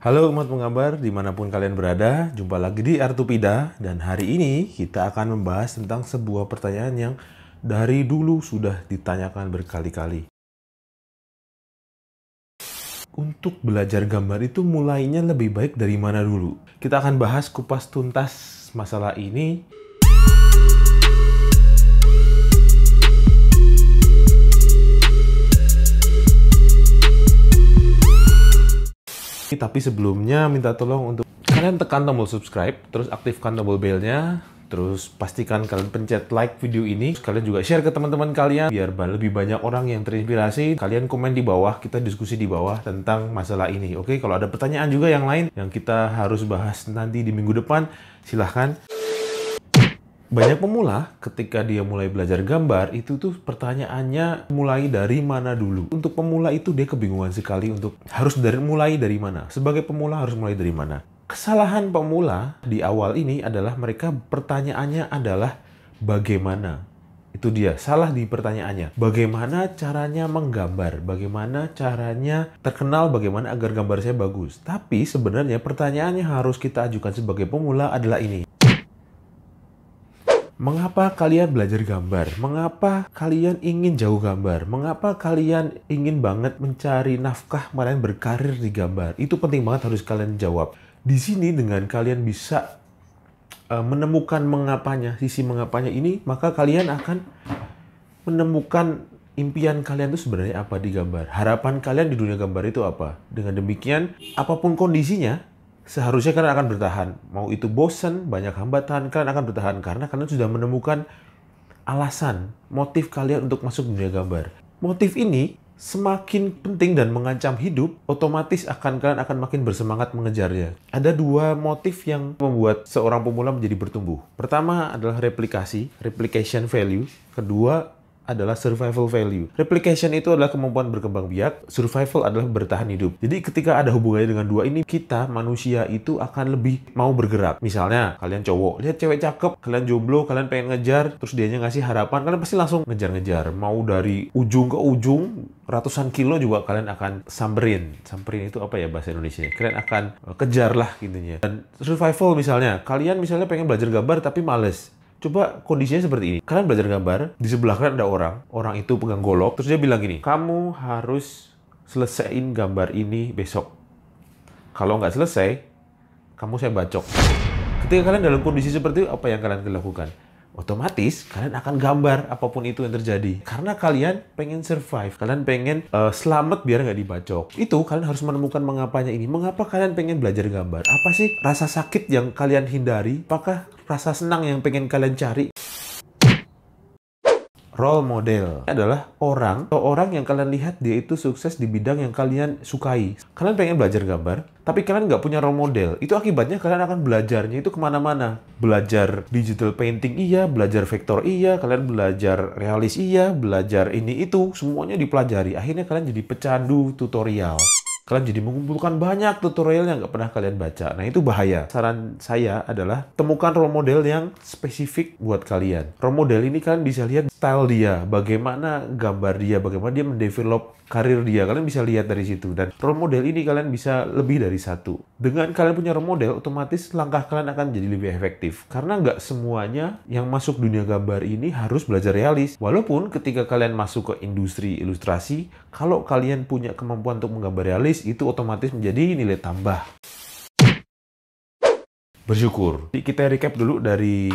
Halo umat pengabar, dimanapun kalian berada, jumpa lagi di Artupida dan hari ini kita akan membahas tentang sebuah pertanyaan yang dari dulu sudah ditanyakan berkali-kali. Untuk belajar gambar itu mulainya lebih baik dari mana dulu? Kita akan bahas kupas tuntas masalah ini tapi sebelumnya minta tolong untuk kalian tekan tombol subscribe, terus aktifkan tombol belnya, terus pastikan kalian pencet like video ini, terus kalian juga share ke teman-teman kalian biar lebih banyak orang yang terinspirasi. Kalian komen di bawah, kita diskusi di bawah tentang masalah ini. Oke, kalau ada pertanyaan juga yang lain yang kita harus bahas nanti di minggu depan, silahkan banyak pemula ketika dia mulai belajar gambar itu tuh pertanyaannya mulai dari mana dulu. Untuk pemula itu dia kebingungan sekali untuk harus dari mulai dari mana. Sebagai pemula harus mulai dari mana. Kesalahan pemula di awal ini adalah mereka pertanyaannya adalah bagaimana. Itu dia, salah di pertanyaannya. Bagaimana caranya menggambar? Bagaimana caranya terkenal? Bagaimana agar gambar saya bagus? Tapi sebenarnya pertanyaannya harus kita ajukan sebagai pemula adalah ini Mengapa kalian belajar gambar? Mengapa kalian ingin jauh gambar? Mengapa kalian ingin banget mencari nafkah kalian berkarir di gambar? Itu penting banget harus kalian jawab. Di sini dengan kalian bisa uh, menemukan mengapanya, sisi mengapanya ini, maka kalian akan menemukan impian kalian itu sebenarnya apa di gambar. Harapan kalian di dunia gambar itu apa? Dengan demikian, apapun kondisinya, seharusnya kalian akan bertahan. Mau itu bosen, banyak hambatan, kalian akan bertahan karena kalian sudah menemukan alasan, motif kalian untuk masuk dunia gambar. Motif ini semakin penting dan mengancam hidup, otomatis akan kalian akan makin bersemangat mengejarnya. Ada dua motif yang membuat seorang pemula menjadi bertumbuh. Pertama adalah replikasi, replication value. Kedua adalah survival value. Replication itu adalah kemampuan berkembang biak, survival adalah bertahan hidup. Jadi ketika ada hubungannya dengan dua ini, kita manusia itu akan lebih mau bergerak. Misalnya, kalian cowok, lihat cewek cakep, kalian jomblo, kalian pengen ngejar, terus dianya ngasih harapan, kalian pasti langsung ngejar-ngejar. Mau dari ujung ke ujung, ratusan kilo juga kalian akan samperin. Samperin itu apa ya bahasa Indonesia? Kalian akan eh, kejar lah intinya. Dan survival misalnya, kalian misalnya pengen belajar gambar tapi males coba kondisinya seperti ini. Kalian belajar gambar, di sebelah kalian ada orang, orang itu pegang golok, terus dia bilang gini, kamu harus selesaiin gambar ini besok. Kalau nggak selesai, kamu saya bacok. Ketika kalian dalam kondisi seperti itu, apa yang kalian lakukan? otomatis kalian akan gambar apapun itu yang terjadi karena kalian pengen survive kalian pengen uh, selamat biar nggak dibacok itu kalian harus menemukan mengapanya ini mengapa kalian pengen belajar gambar apa sih rasa sakit yang kalian hindari apakah rasa senang yang pengen kalian cari role model adalah orang atau orang yang kalian lihat dia itu sukses di bidang yang kalian sukai. Kalian pengen belajar gambar, tapi kalian nggak punya role model. Itu akibatnya kalian akan belajarnya itu kemana-mana. Belajar digital painting iya, belajar vektor iya, kalian belajar realis iya, belajar ini itu, semuanya dipelajari. Akhirnya kalian jadi pecandu tutorial kalian jadi mengumpulkan banyak tutorial yang nggak pernah kalian baca. Nah, itu bahaya. Saran saya adalah temukan role model yang spesifik buat kalian. Role model ini kalian bisa lihat style dia, bagaimana gambar dia, bagaimana dia mendevelop karir dia. Kalian bisa lihat dari situ. Dan role model ini kalian bisa lebih dari satu. Dengan kalian punya role model, otomatis langkah kalian akan jadi lebih efektif. Karena nggak semuanya yang masuk dunia gambar ini harus belajar realis. Walaupun ketika kalian masuk ke industri ilustrasi, kalau kalian punya kemampuan untuk menggambar realis, itu otomatis menjadi nilai tambah. Bersyukur. Jadi kita recap dulu dari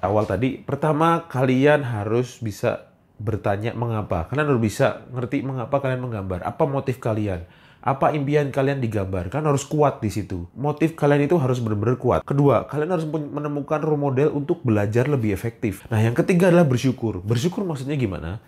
awal tadi. Pertama, kalian harus bisa bertanya mengapa. Kalian harus bisa ngerti mengapa kalian menggambar. Apa motif kalian? Apa impian kalian digambar? Kalian harus kuat di situ. Motif kalian itu harus benar-benar kuat. Kedua, kalian harus menemukan role model untuk belajar lebih efektif. Nah, yang ketiga adalah bersyukur. Bersyukur maksudnya gimana?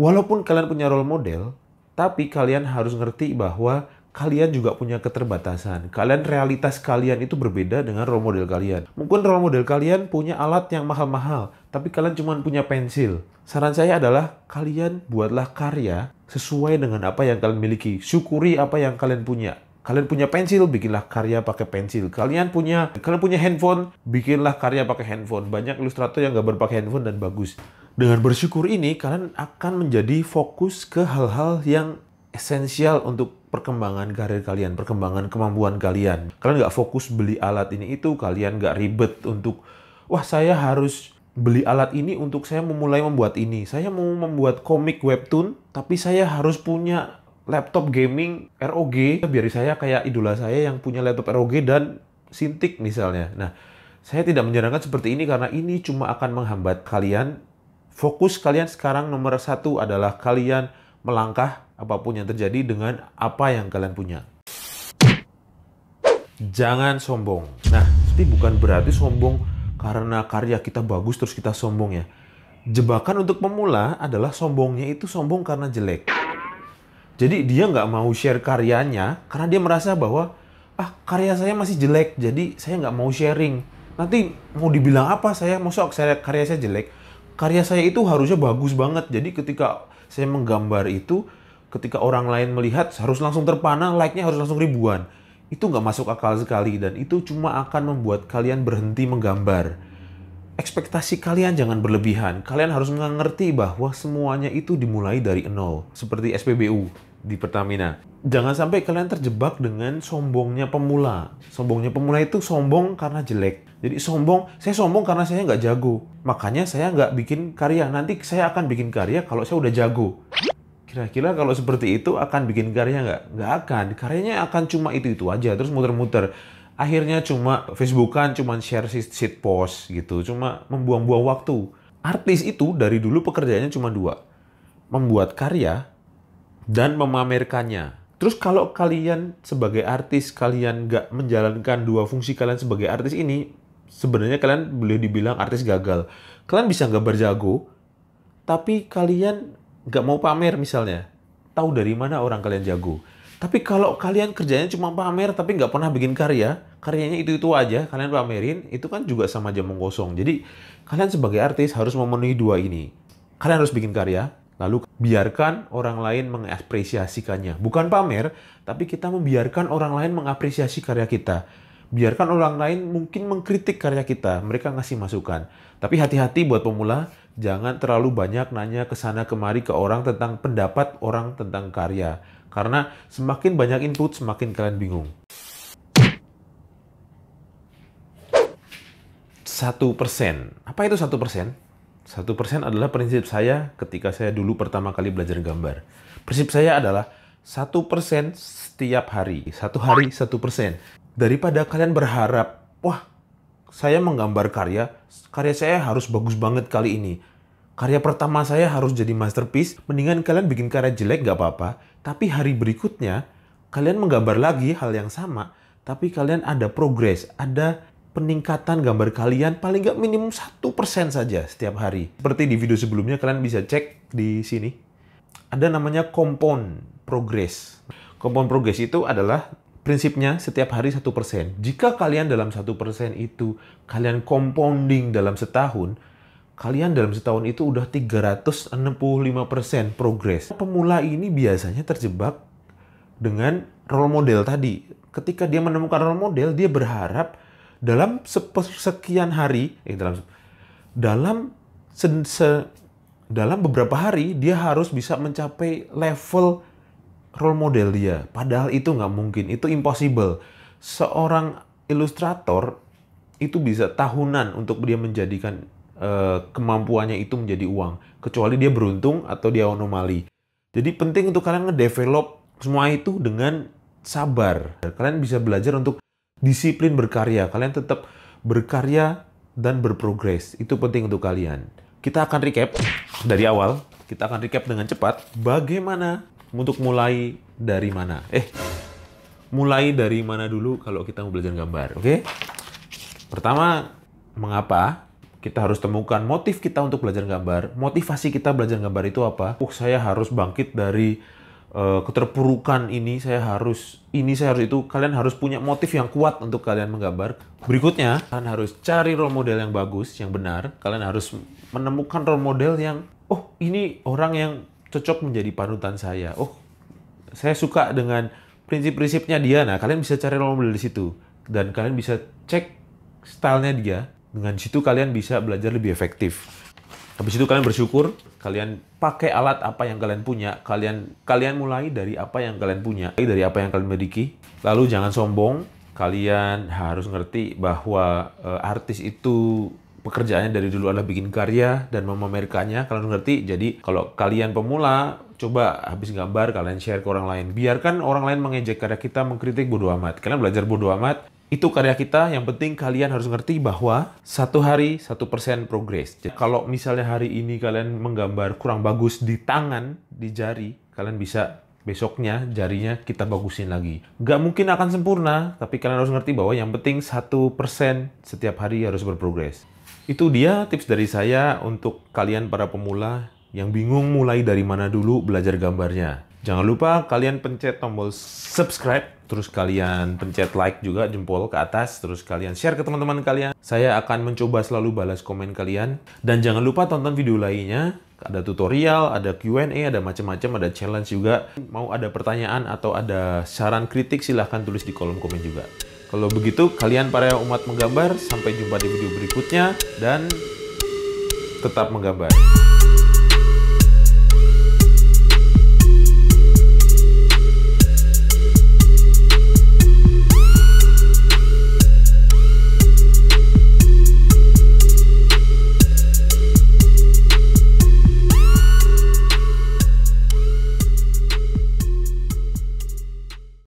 Walaupun kalian punya role model, tapi kalian harus ngerti bahwa kalian juga punya keterbatasan. Kalian realitas kalian itu berbeda dengan role model kalian. Mungkin role model kalian punya alat yang mahal-mahal, tapi kalian cuma punya pensil. Saran saya adalah kalian buatlah karya sesuai dengan apa yang kalian miliki. Syukuri apa yang kalian punya. Kalian punya pensil, bikinlah karya pakai pensil. Kalian punya kalian punya handphone, bikinlah karya pakai handphone. Banyak ilustrator yang nggak berpakai handphone dan bagus. Dengan bersyukur ini, kalian akan menjadi fokus ke hal-hal yang esensial untuk perkembangan karir kalian, perkembangan kemampuan kalian. Kalian nggak fokus beli alat ini itu, kalian nggak ribet untuk, wah saya harus beli alat ini untuk saya memulai membuat ini. Saya mau membuat komik webtoon, tapi saya harus punya laptop gaming ROG, biar saya kayak idola saya yang punya laptop ROG dan Sintik misalnya. Nah, saya tidak menyarankan seperti ini karena ini cuma akan menghambat kalian Fokus kalian sekarang nomor satu adalah kalian melangkah apapun yang terjadi dengan apa yang kalian punya. Jangan sombong. Nah, ini bukan berarti sombong karena karya kita bagus terus kita sombong ya. Jebakan untuk pemula adalah sombongnya itu sombong karena jelek. Jadi dia nggak mau share karyanya karena dia merasa bahwa ah karya saya masih jelek jadi saya nggak mau sharing. Nanti mau dibilang apa saya, masuk saya karya saya jelek karya saya itu harusnya bagus banget. Jadi ketika saya menggambar itu, ketika orang lain melihat harus langsung terpana, like-nya harus langsung ribuan. Itu nggak masuk akal sekali dan itu cuma akan membuat kalian berhenti menggambar. Ekspektasi kalian jangan berlebihan. Kalian harus mengerti bahwa semuanya itu dimulai dari nol, seperti SPBU di Pertamina. Jangan sampai kalian terjebak dengan sombongnya pemula. Sombongnya pemula itu sombong karena jelek. Jadi sombong, saya sombong karena saya nggak jago. Makanya saya nggak bikin karya. Nanti saya akan bikin karya kalau saya udah jago. Kira-kira kalau seperti itu akan bikin karya nggak? Nggak akan. Karyanya akan cuma itu-itu aja. Terus muter-muter akhirnya cuma Facebookan, cuma share sit post gitu, cuma membuang-buang waktu. Artis itu dari dulu pekerjaannya cuma dua, membuat karya dan memamerkannya. Terus kalau kalian sebagai artis, kalian nggak menjalankan dua fungsi kalian sebagai artis ini, sebenarnya kalian boleh dibilang artis gagal. Kalian bisa nggak berjago, tapi kalian nggak mau pamer misalnya. Tahu dari mana orang kalian jago. Tapi kalau kalian kerjanya cuma pamer tapi nggak pernah bikin karya, karyanya itu-itu aja, kalian pamerin, itu kan juga sama aja mengosong. Jadi, kalian sebagai artis harus memenuhi dua ini. Kalian harus bikin karya, Lalu biarkan orang lain mengapresiasikannya. Bukan pamer, tapi kita membiarkan orang lain mengapresiasi karya kita. Biarkan orang lain mungkin mengkritik karya kita, mereka ngasih masukan. Tapi hati-hati buat pemula, jangan terlalu banyak nanya ke sana kemari ke orang tentang pendapat orang tentang karya. Karena semakin banyak input, semakin kalian bingung. Satu persen. Apa itu satu persen? Satu persen adalah prinsip saya ketika saya dulu pertama kali belajar gambar. Prinsip saya adalah satu persen setiap hari, satu hari satu persen. Daripada kalian berharap, wah saya menggambar karya, karya saya harus bagus banget kali ini. Karya pertama saya harus jadi masterpiece. Mendingan kalian bikin karya jelek gak apa-apa, tapi hari berikutnya kalian menggambar lagi hal yang sama, tapi kalian ada progres, ada peningkatan gambar kalian paling nggak minimum satu persen saja setiap hari. Seperti di video sebelumnya kalian bisa cek di sini. Ada namanya kompon progress. Kompon progress itu adalah prinsipnya setiap hari satu persen. Jika kalian dalam satu persen itu kalian compounding dalam setahun, kalian dalam setahun itu udah 365% progres. Pemula ini biasanya terjebak dengan role model tadi. Ketika dia menemukan role model, dia berharap dalam sekian hari, eh, dalam dalam se, se, dalam beberapa hari dia harus bisa mencapai level role model dia. Padahal itu nggak mungkin, itu impossible. Seorang ilustrator itu bisa tahunan untuk dia menjadikan uh, kemampuannya itu menjadi uang, kecuali dia beruntung atau dia anomali. Jadi penting untuk kalian ngedevelop semua itu dengan sabar. Kalian bisa belajar untuk disiplin berkarya. Kalian tetap berkarya dan berprogres. Itu penting untuk kalian. Kita akan recap dari awal. Kita akan recap dengan cepat bagaimana untuk mulai dari mana. Eh, mulai dari mana dulu kalau kita mau belajar gambar, oke? Okay? Pertama, mengapa kita harus temukan motif kita untuk belajar gambar? Motivasi kita belajar gambar itu apa? Uh, saya harus bangkit dari Eh, keterpurukan ini saya harus ini saya harus itu kalian harus punya motif yang kuat untuk kalian menggambar berikutnya kalian harus cari role model yang bagus yang benar kalian harus menemukan role model yang oh ini orang yang cocok menjadi panutan saya oh saya suka dengan prinsip-prinsipnya dia nah kalian bisa cari role model di situ dan kalian bisa cek stylenya dia dengan situ kalian bisa belajar lebih efektif Habis itu kalian bersyukur, kalian pakai alat apa yang kalian punya, kalian kalian mulai dari apa yang kalian punya, dari apa yang kalian miliki. Lalu jangan sombong, kalian harus ngerti bahwa e, artis itu pekerjaannya dari dulu adalah bikin karya dan memamerkannya. Kalian ngerti? Jadi kalau kalian pemula, coba habis gambar kalian share ke orang lain. Biarkan orang lain mengejek karya kita, mengkritik bodo amat. Kalian belajar bodo amat, itu karya kita, yang penting kalian harus ngerti bahwa satu hari satu persen progres. Jadi, kalau misalnya hari ini kalian menggambar kurang bagus di tangan, di jari, kalian bisa besoknya jarinya kita bagusin lagi. Gak mungkin akan sempurna, tapi kalian harus ngerti bahwa yang penting satu persen setiap hari harus berprogres. Itu dia tips dari saya untuk kalian para pemula yang bingung mulai dari mana dulu belajar gambarnya. Jangan lupa kalian pencet tombol subscribe, terus kalian pencet like juga jempol ke atas, terus kalian share ke teman-teman kalian. Saya akan mencoba selalu balas komen kalian. Dan jangan lupa tonton video lainnya. Ada tutorial, ada Q&A, ada macam-macam, ada challenge juga. Mau ada pertanyaan atau ada saran kritik silahkan tulis di kolom komen juga. Kalau begitu kalian para umat menggambar, sampai jumpa di video berikutnya dan tetap menggambar.